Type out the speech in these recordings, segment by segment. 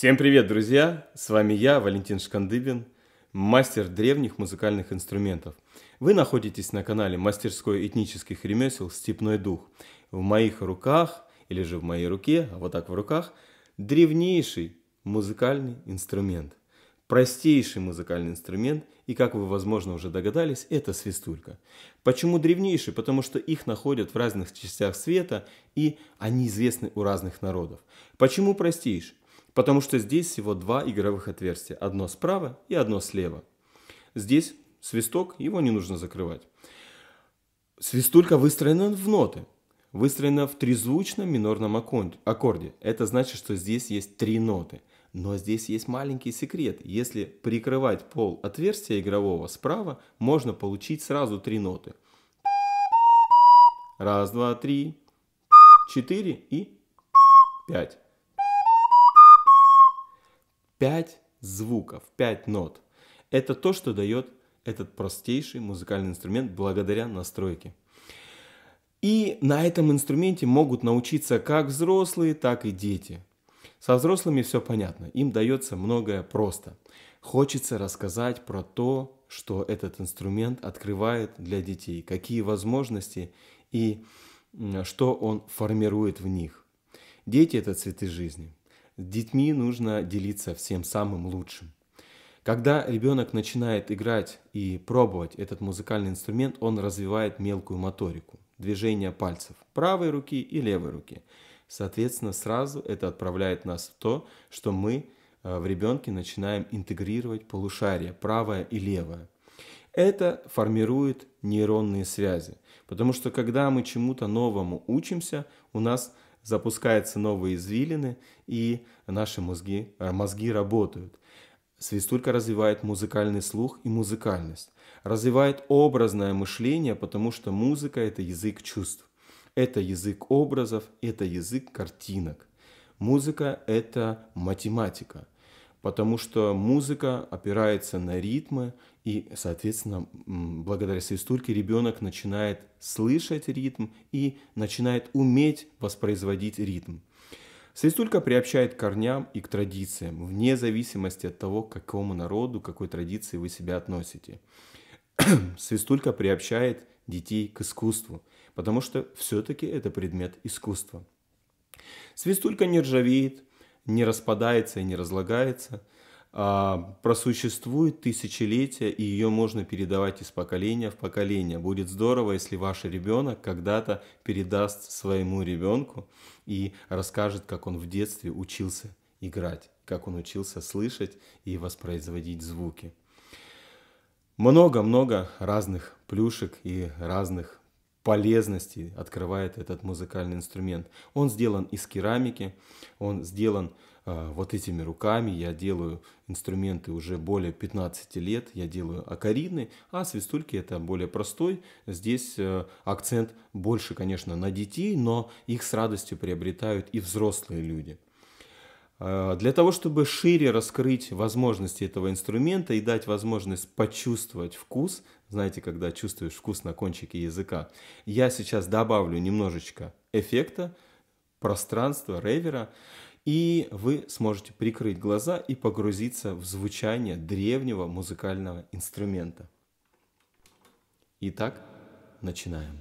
Всем привет, друзья! С вами я, Валентин Шкандыбин, мастер древних музыкальных инструментов. Вы находитесь на канале мастерской этнических ремесел «Степной дух». В моих руках, или же в моей руке, а вот так в руках, древнейший музыкальный инструмент. Простейший музыкальный инструмент, и как вы, возможно, уже догадались, это свистулька. Почему древнейший? Потому что их находят в разных частях света, и они известны у разных народов. Почему простейший? Потому что здесь всего два игровых отверстия. Одно справа и одно слева. Здесь свисток, его не нужно закрывать. Свистулька выстроена в ноты. Выстроена в трезвучном минорном аккорде. Это значит, что здесь есть три ноты. Но здесь есть маленький секрет. Если прикрывать пол отверстия игрового справа, можно получить сразу три ноты. Раз, два, три, четыре и пять пять звуков, пять нот. Это то, что дает этот простейший музыкальный инструмент благодаря настройке. И на этом инструменте могут научиться как взрослые, так и дети. Со взрослыми все понятно, им дается многое просто. Хочется рассказать про то, что этот инструмент открывает для детей, какие возможности и что он формирует в них. Дети – это цветы жизни. С детьми нужно делиться всем самым лучшим. Когда ребенок начинает играть и пробовать этот музыкальный инструмент, он развивает мелкую моторику, движение пальцев правой руки и левой руки. Соответственно, сразу это отправляет нас в то, что мы э, в ребенке начинаем интегрировать полушария, правое и левое. Это формирует нейронные связи, потому что когда мы чему-то новому учимся, у нас – запускаются новые извилины, и наши мозги, э, мозги работают. Свистулька развивает музыкальный слух и музыкальность. Развивает образное мышление, потому что музыка – это язык чувств. Это язык образов, это язык картинок. Музыка – это математика, потому что музыка опирается на ритмы, и, соответственно, благодаря свистульке ребенок начинает слышать ритм и начинает уметь воспроизводить ритм. Свистулька приобщает к корням и к традициям, вне зависимости от того, к какому народу, к какой традиции вы себя относите. Свистулька приобщает детей к искусству, потому что все-таки это предмет искусства. Свистулька не ржавеет, не распадается и не разлагается – а, просуществует тысячелетия, и ее можно передавать из поколения в поколение. Будет здорово, если ваш ребенок когда-то передаст своему ребенку и расскажет, как он в детстве учился играть, как он учился слышать и воспроизводить звуки. Много-много разных плюшек и разных полезности открывает этот музыкальный инструмент. Он сделан из керамики, он сделан э, вот этими руками. Я делаю инструменты уже более 15 лет, я делаю акарины, а свистульки это более простой. Здесь э, акцент больше, конечно, на детей, но их с радостью приобретают и взрослые люди – Э, для того, чтобы шире раскрыть возможности этого инструмента и дать возможность почувствовать вкус, знаете, когда чувствуешь вкус на кончике языка, я сейчас добавлю немножечко эффекта, пространства, ревера, и вы сможете прикрыть глаза и погрузиться в звучание древнего музыкального инструмента. Итак, начинаем.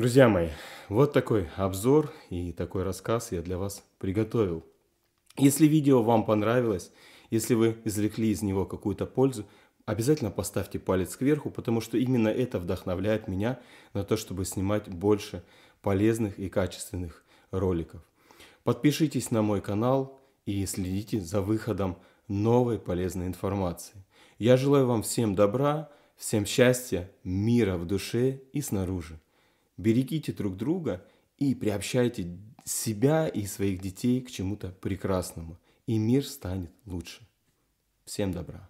Друзья мои, вот такой обзор и такой рассказ я для вас приготовил. Если видео вам понравилось, если вы извлекли из него какую-то пользу, обязательно поставьте палец кверху, потому что именно это вдохновляет меня на то, чтобы снимать больше полезных и качественных роликов. Подпишитесь на мой канал и следите за выходом новой полезной информации. Я желаю вам всем добра, всем счастья, мира в душе и снаружи берегите друг друга и приобщайте себя и своих детей к чему-то прекрасному, и мир станет лучше. Всем добра!